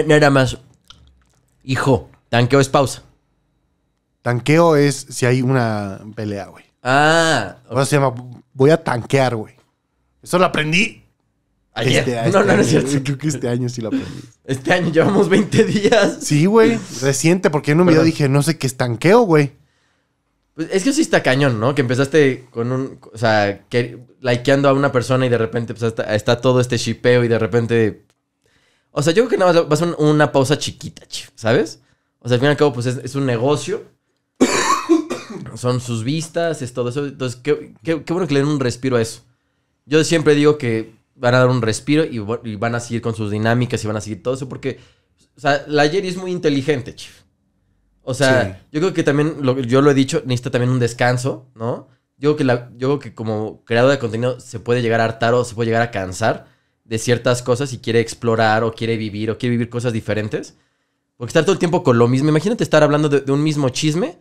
nada más. Hijo, tanqueo es pausa. Tanqueo es si hay una pelea, güey. Ah. Ahora se llama voy a tanquear, güey. Eso lo aprendí. Este, no, no, año, no cierto. Creo que este año sí lo aprendí. Este año llevamos 20 días. Sí, güey. Reciente, porque en un video dije, no sé qué es tanqueo, güey. Pues es que sí está cañón, ¿no? Que empezaste con un. O sea, que, likeando a una persona y de repente pues, está, todo este shipeo y de repente. O sea, yo creo que nada más va a ser una pausa chiquita, ¿sabes? O sea, al fin y al cabo, pues es, un negocio. Son sus vistas, es todo eso. Entonces, qué, bueno que le den un respiro a eso. Yo siempre digo que van a dar un respiro y, van a seguir con sus dinámicas y van a seguir todo eso porque. O sea, la Jerry es muy inteligente, chief. O sea, yo creo que también, yo lo he dicho, necesita también un descanso, ¿no? Yo creo, que la, yo que como creador de contenido se puede llegar a hartar o se puede llegar a cansar de ciertas cosas y quiere explorar o quiere vivir o quiere vivir cosas diferentes. Porque estar todo el tiempo con lo mismo, imagínate estar hablando de, un mismo chisme.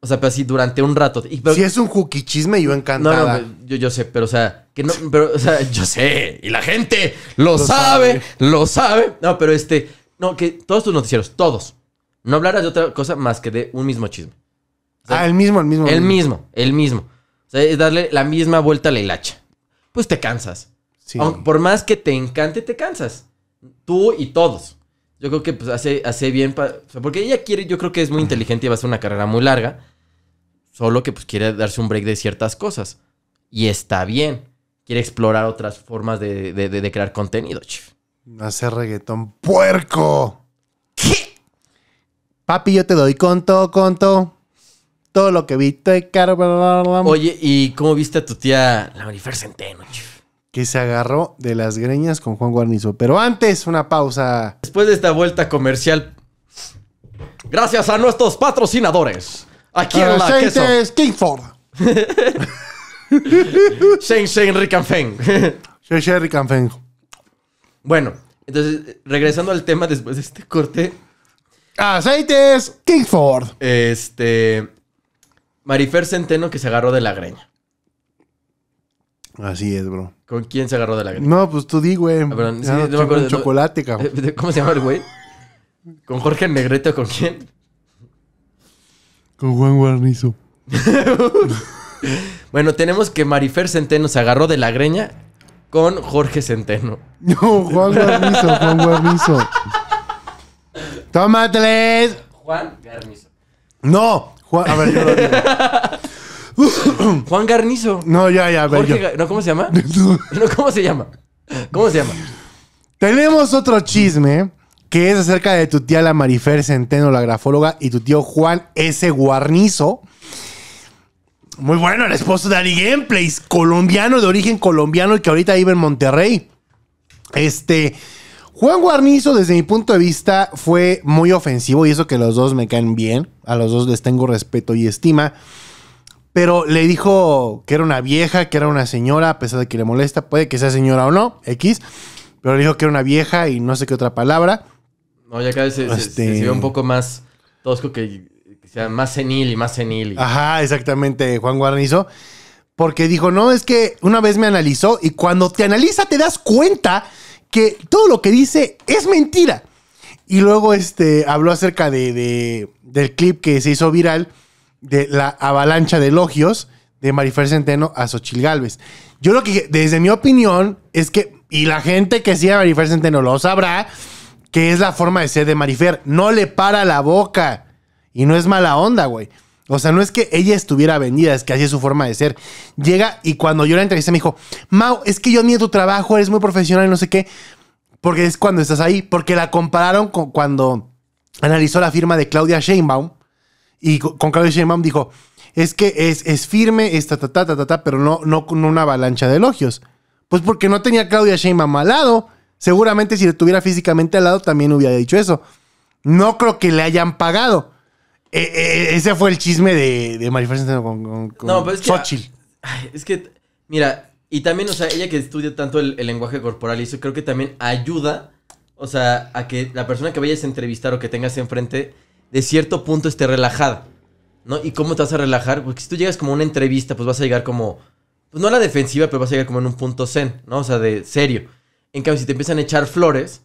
O sea, pero así durante un rato. si es un chisme yo encantada. No, yo, yo sé, pero o sea, que no, pero, yo sé. Y la gente lo, sabe, lo sabe. No, pero este, no, que todos tus noticieros, todos, no hablaras de otra cosa más que de un mismo chisme. ah, el mismo, el mismo. El mismo, el mismo. O sea, es darle la misma vuelta a la hilacha. Pues te cansas. Sí. por más que te encante, te cansas. Tú y todos. Yo creo que pues, hace, hace bien. porque ella quiere, yo creo que es muy inteligente y va a ser una carrera muy larga. Solo que pues quiere darse un break de ciertas cosas. Y está bien. Quiere explorar otras formas de, crear contenido, chif. Hacer reggaetón puerco. Papi, yo te doy conto, conto. Todo lo que viste, caro. Oye, ¿y cómo viste a tu tía, la Marifer Centeno? que se agarró de las greñas con Juan Guarnizo. Pero antes, una pausa. Después de esta vuelta comercial, gracias a nuestros patrocinadores. Aquí en ah, la queso. es Kingford. Shane Shane Ricanfeng. Shane Shane Bueno, entonces, regresando al tema después de este corte, Aceites ¡Kingford! Este. Marifer Centeno que se agarró de la greña. Así es, bro. ¿Con quién se agarró de la greña? No, pues tú di, güey. Ah, ah, no, me acuerdo. chocolate, eh, ¿Cómo se llama el güey? ¿Con Jorge Negrete o con quién? Con Juan Guarnizo. bueno, tenemos que Marifer Centeno se agarró de la greña con Jorge Centeno. No, Juan Guarnizo, Juan Guarnizo. Tómateles. Juan Garnizo. No, Juan, a ver, yo lo digo. Juan Garnizo. No, ya, ya, a ver. no, ¿cómo se llama? no, ¿cómo se llama? ¿Cómo se llama? Tenemos otro chisme que es acerca de tu tía la Marifer Centeno, la grafóloga, y tu tío Juan S. Guarnizo. Muy bueno, el esposo de Ari Gameplays, colombiano, de origen colombiano, y que ahorita vive en Monterrey. Este, Juan Guarnizo, desde mi punto de vista, fue muy ofensivo y eso que los dos me caen bien. A los dos les tengo respeto y estima. Pero le dijo que era una vieja, que era una señora, a pesar de que le molesta, puede que sea señora o no, X. Pero le dijo que era una vieja y no sé qué otra palabra. No, ya cada vez se, este- un poco más tosco que, sea más senil y más senil. Ajá, exactamente, Juan Guarnizo. Porque dijo, no, es que una vez me analizó y cuando te analiza te das cuenta que todo lo que dice es mentira. Y luego este, habló acerca de, del clip que se hizo viral de la avalancha de elogios de Marifer Centeno a Sochil Gálvez. Yo lo que, desde mi opinión, es que, y la gente que sigue a Marifer Centeno lo sabrá, que es la forma de ser de Marifer. No le para la boca. Y no es mala onda, güey. O sea, no es que ella estuviera vendida, es que así es su forma de ser. Llega y cuando yo la entrevisté me dijo, Mau, es que yo admiro tu trabajo, eres muy profesional y no sé qué. Porque es cuando estás ahí, porque la compararon con cuando analizó la firma de Claudia Sheinbaum. Y con Claudia Sheinbaum dijo, es que es, es firme, es ta, ta, ta, pero no, no con una avalancha de elogios. Pues porque no tenía Claudia Sheinbaum al lado. Seguramente si le tuviera físicamente al lado también hubiera dicho eso. No creo que le hayan pagado. Eh, eh, ese fue el chisme de, de con, con, ah, es Que, mira, y también, o sea, ella que estudia tanto el, lenguaje corporal y eso creo que también ayuda, o sea, a que la persona que vayas a entrevistar o que tengas enfrente, de cierto punto esté relajada, ¿no? ¿Y cómo te vas a relajar? Porque si tú llegas como a una entrevista, pues vas a llegar como, pues no a la defensiva, pero vas a llegar como en un punto zen, ¿no? O sea, de serio. En cambio, si te empiezan a echar flores,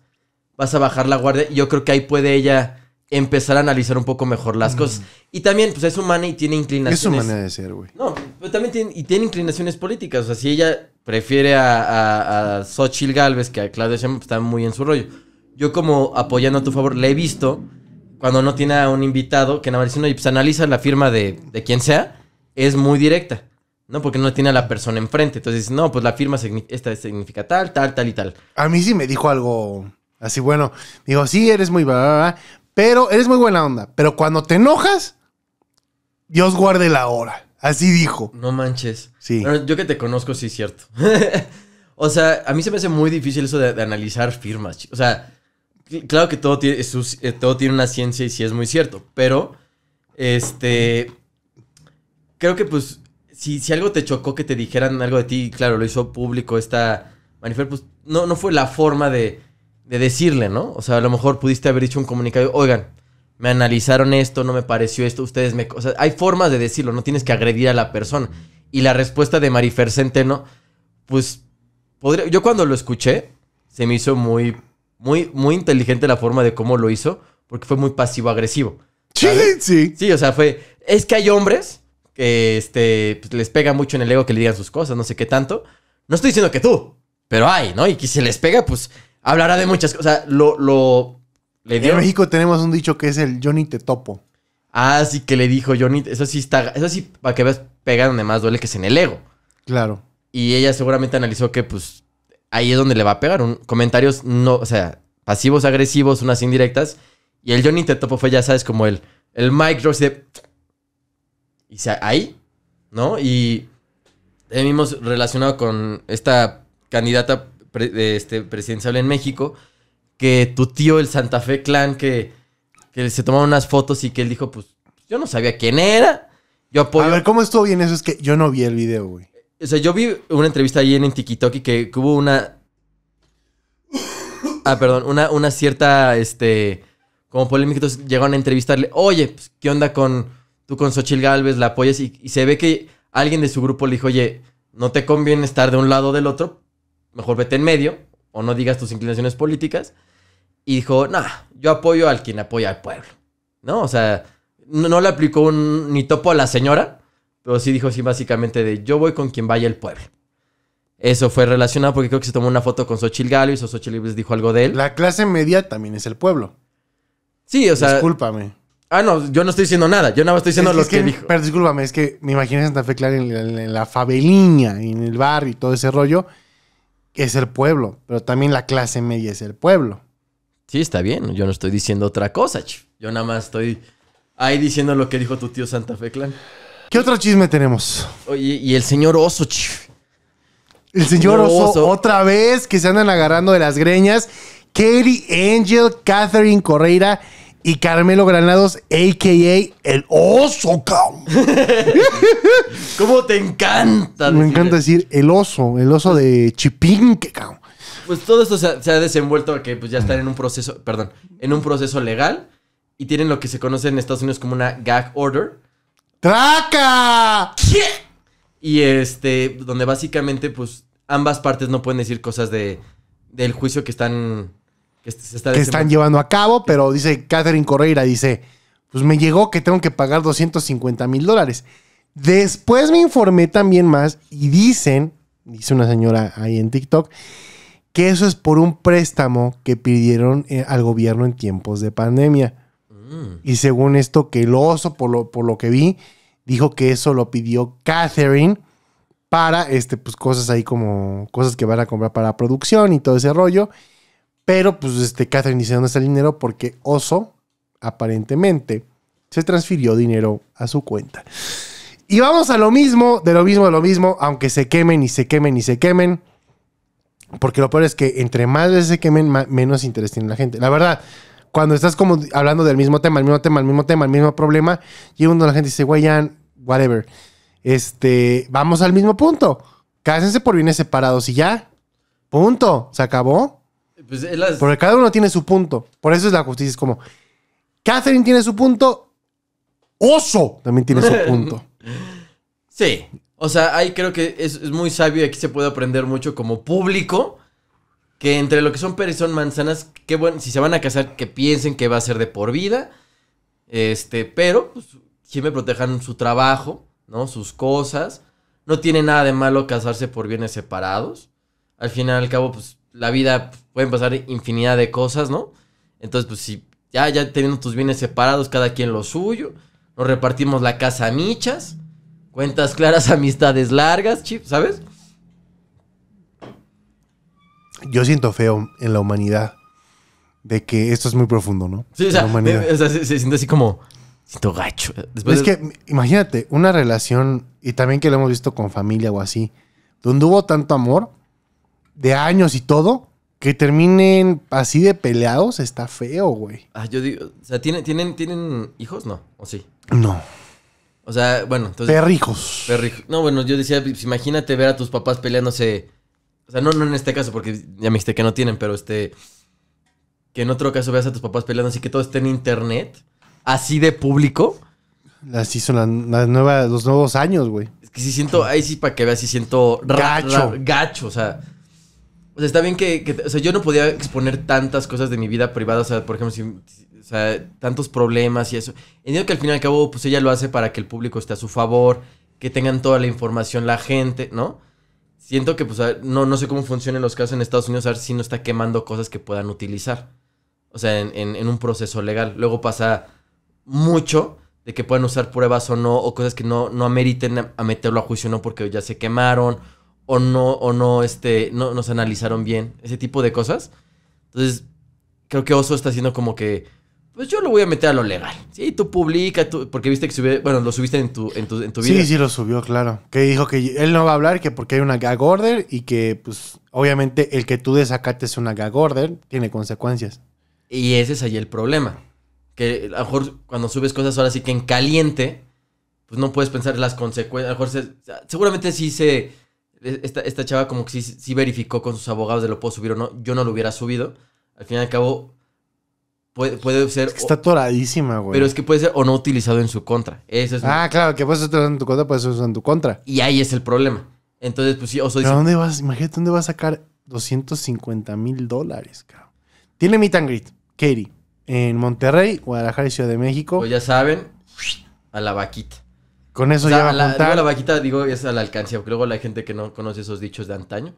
vas a bajar la guardia y yo creo que ahí puede ella empezar a analizar un poco mejor las mm. cosas. Y también, pues es humana y tiene inclinaciones. Es humana de ser, güey. No, pero también tiene, y tiene inclinaciones políticas. O sea, si ella prefiere a, a, a Xochitl Galvez que a Claudia Sheinbaum, está muy en su rollo. Yo como apoyando a tu favor, le he visto cuando no tiene a un invitado que nada más dice, y pues analiza la firma de, de quien sea, es muy directa. ¿no? Porque no tiene a la persona enfrente. Entonces, no, pues la firma esta significa tal, tal, tal y tal. A mí sí me dijo algo así, bueno, digo, sí, eres muy pero eres muy buena onda. Pero cuando te enojas, Dios guarde la hora. Así dijo. No manches. Sí. yo que te conozco, sí es cierto. o sea, a mí se me hace muy difícil eso de, analizar firmas. O sea, claro que todo tiene, eh, todo tiene una ciencia y sí es muy cierto. Pero, este. Creo que, pues, si, si algo te chocó que te dijeran algo de ti, claro, lo hizo público esta Manifer, pues no, no fue la forma de de decirle, ¿no? O sea, a lo mejor pudiste haber dicho un comunicado, oigan, me analizaron esto, no me pareció esto, ustedes me... O sea, hay formas de decirlo, no tienes que agredir a la persona. Y la respuesta de Marifer Centeno, pues, podría... yo cuando lo escuché, se me hizo muy, muy, muy inteligente la forma de cómo lo hizo, porque fue muy pasivo-agresivo. Sí, sí. Sí, o sea, fue, es que hay hombres que este, pues, les pega mucho en el ego que le digan sus cosas, no sé qué tanto. No estoy diciendo que tú, pero hay, ¿no? Y que se les pega, pues hablará de muchas cosas. O sea, lo, En México tenemos un dicho que es el Johnny te topo. Ah, sí que le dijo Johnny. Eso sí está. Eso sí, para que veas, pega donde más duele, que es en el ego. Claro. Y ella seguramente analizó que, pues, ahí es donde le va a pegar. Un, comentarios no, o sea, pasivos, agresivos, unas indirectas. Y el Johnny te topo fue, ya sabes, como el, el Mike Ross Y se, ahí, ¿no? Y. hemos relacionado con esta candidata este, presidencial en México, que tu tío, el Santa Fe Clan, que, que se tomaron unas fotos y que él dijo, pues yo no sabía quién era. Yo apoyo. A ver, ¿cómo estuvo bien eso? Es que yo no vi el video, güey. O sea, yo vi una entrevista ahí en Tikitoki que, que hubo una. Ah, perdón, una, una cierta. Este. Como polémica. Entonces llegaron a entrevistarle. Oye, pues, ¿qué onda con. Tú con Xochil Galvez la apoyas? Y, y, se ve que alguien de su grupo le dijo, oye, no te conviene estar de un lado o del otro mejor vete en medio o no digas tus inclinaciones políticas. Y dijo, no, yo apoyo al quien apoya al pueblo. ¿No? O sea, no, le aplicó un ni topo a la señora, pero sí dijo así básicamente de yo voy con quien vaya el pueblo. Eso fue relacionado porque creo que se tomó una foto con Xochitl Galo y Xochitl libres dijo algo de él. La clase media también es el pueblo. Sí, o sea... Discúlpame. Ah, no, yo no estoy diciendo nada. Yo nada más estoy diciendo lo que, dijo. Pero discúlpame, es que me imagino Santa Fe Clara en la, en la en el bar y todo ese rollo es el pueblo, pero también la clase media es el pueblo. Sí, está bien. Yo no estoy diciendo otra cosa, chif. Yo nada más estoy ahí diciendo lo que dijo tu tío Santa Fe Clan. ¿Qué otro chisme tenemos? Oye, y el señor oso, chif. El señor oso, otra vez que se andan agarrando de las greñas. Katie Angel, Catherine Correira y Carmelo Granados, a.k.a. el oso, cabrón. ¿Cómo te encanta? Me encanta decir el oso, el oso de Chipinque, cabrón. Pues todo esto se ha, desenvuelto que pues ya están en un proceso, perdón, en un proceso legal y tienen lo que se conoce en Estados Unidos como una gag order. ¡Traca! Y este, donde básicamente pues ambas partes no pueden decir cosas de, del juicio que están que, están llevando a cabo, pero dice Catherine Correira, dice, pues me llegó que tengo que pagar 250 mil dólares. Después me informé también más y dicen, dice una señora ahí en TikTok, que eso es por un préstamo que pidieron eh, al gobierno en tiempos de pandemia. Mm. Y según esto, que el oso, por lo, por lo que vi, dijo que eso lo pidió Catherine para este, pues, cosas ahí como cosas que van a comprar para producción y todo ese rollo. Pero pues este, Catherine dice, ¿dónde está el dinero? Porque Oso, aparentemente, se transfirió dinero a su cuenta. Y vamos a lo mismo, de lo mismo, de lo mismo, aunque se quemen y se quemen y se quemen. Porque lo peor es que entre más veces se quemen, menos interés tiene la gente. La verdad, cuando estás como hablando del mismo tema, el mismo tema, el mismo tema, el mismo problema, llega uno la gente dice, güey, whatever. Este, vamos al mismo punto. Cásense por bienes separados y ya. Punto. Se acabó. Pues, Porque cada uno tiene su punto. Por eso es la justicia. Es como, Catherine tiene su punto, Oso también tiene su punto. sí. O sea, ahí creo que es, muy sabio y aquí se puede aprender mucho como público. Que entre lo que son Pérez y son manzanas, qué bueno, si se van a casar, que piensen que va a ser de por vida. Este, pero, pues, siempre protejan su trabajo, ¿no? Sus cosas. No tiene nada de malo casarse por bienes separados. Al final y al cabo, pues, la vida pueden pasar infinidad de cosas, ¿no? Entonces, pues si ya, ya teniendo tus bienes separados, cada quien lo suyo, nos repartimos la casa a michas, cuentas claras, amistades largas, chip, ¿sabes? Yo siento feo en la humanidad de que esto es muy profundo, ¿no? Sí, o sea, se, siente así como... Siento gacho. es que, imagínate, una relación, y también que lo hemos visto con familia o así, donde hubo tanto amor, de años y todo, que terminen así de peleados, está feo, güey. Ah, yo digo, o sea, ¿tienen, tienen, ¿tienen hijos? No, ¿o sí? No. O sea, bueno, entonces... Perrijos. Perrijos. No, bueno, yo decía, pues, imagínate ver a tus papás peleándose... O sea, no, no en este caso, porque ya me dijiste que no tienen, pero este... Que en otro caso veas a tus papás peleando, así que todo esté en internet, así de público. Así son las, nuevas, los nuevos años, güey. Es que si siento, ahí sí para que veas, si siento... Gacho. gacho, o sea está bien que, o sea, yo no podía exponer tantas cosas de mi vida privada, o sea, por ejemplo, tantos problemas y eso. Entiendo que al fin y al cabo, pues ella lo hace para que el público esté a su favor, que tengan toda la información la gente, ¿no? Siento que, pues, no, no sé cómo funcionan los casos en Estados Unidos, a ver si no está quemando cosas que puedan utilizar. O sea, en, un proceso legal. Luego pasa mucho de que puedan usar pruebas o no, o cosas que no, no ameriten a, meterlo a juicio, no, porque ya se quemaron o no, o no, este, no nos analizaron bien, ese tipo de cosas. Entonces, creo que Oso está haciendo como que, pues yo lo voy a meter a lo legal. Sí, tú publica, tú, porque viste que subió... bueno, lo subiste en tu, en tu, en video. Sí, sí, lo subió, claro. Que dijo que él no va a hablar, que porque hay una gag order y que, pues, obviamente el que tú desacates una gag order tiene consecuencias. Y ese es ahí el problema. Que a lo mejor cuando subes cosas ahora sí que en caliente, pues no puedes pensar las consecuencias. A lo mejor seguramente sí se esta, chava como que sí, verificó con sus abogados de lo puedo subir o no. Yo no lo hubiera subido. Al fin y al cabo, puede, ser... está atoradísima, güey. Pero es que puede ser o no utilizado en su contra. Eso ah, claro, que puedes utilizar en tu contra, puedes usar en tu contra. Y ahí es el problema. Entonces, pues sí, o soy... Pero ¿dónde vas? Imagínate, ¿dónde va a sacar 250 mil dólares, cabrón? Tiene meet and greet, Katie, en Monterrey, Guadalajara y Ciudad de México. Pues ya saben, a la vaquita. Con eso ya va a la, la vaquita, digo, es a la alcancía, porque luego la gente que no conoce esos dichos de antaño,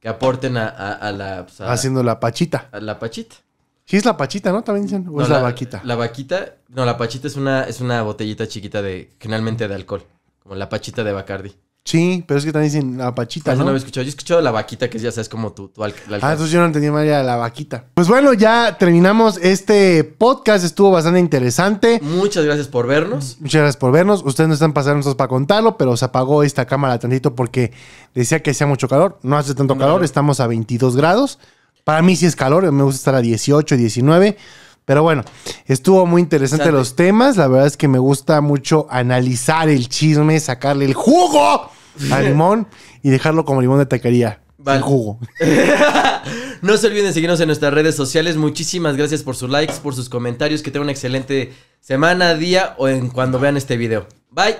que aporten a, la... Pues, Haciendo la pachita. la pachita. Sí, es la pachita, ¿no? También dicen. ¿O es la, vaquita? La vaquita, no, la pachita es una, es una botellita chiquita de, generalmente de alcohol, como la pachita de Bacardi. Sí, pero es que también dicen la pachita, ¿no? he escuchado. Yo he escuchado la vaquita, que ya sabes como tú. tú ah, entonces yo no entendía ya la vaquita. Pues bueno, ya terminamos este podcast. Estuvo bastante interesante. Muchas gracias por vernos. Muchas gracias por vernos. Ustedes no están pasando para contarlo, pero se apagó esta cámara tantito porque decía que hacía mucho calor. No hace tanto calor, estamos a 22 grados. Para mí sí es calor, me gusta estar a 18, 19. Pero bueno, estuvo muy interesante los temas. La verdad es que me gusta mucho analizar el chisme, sacarle el jugo a limón y dejarlo como limón de taquería. jugo. no se olviden de seguirnos en nuestras redes sociales. Muchísimas gracias por sus likes, por sus comentarios. Que tengan una excelente semana, día o en cuando vean este video. Bye.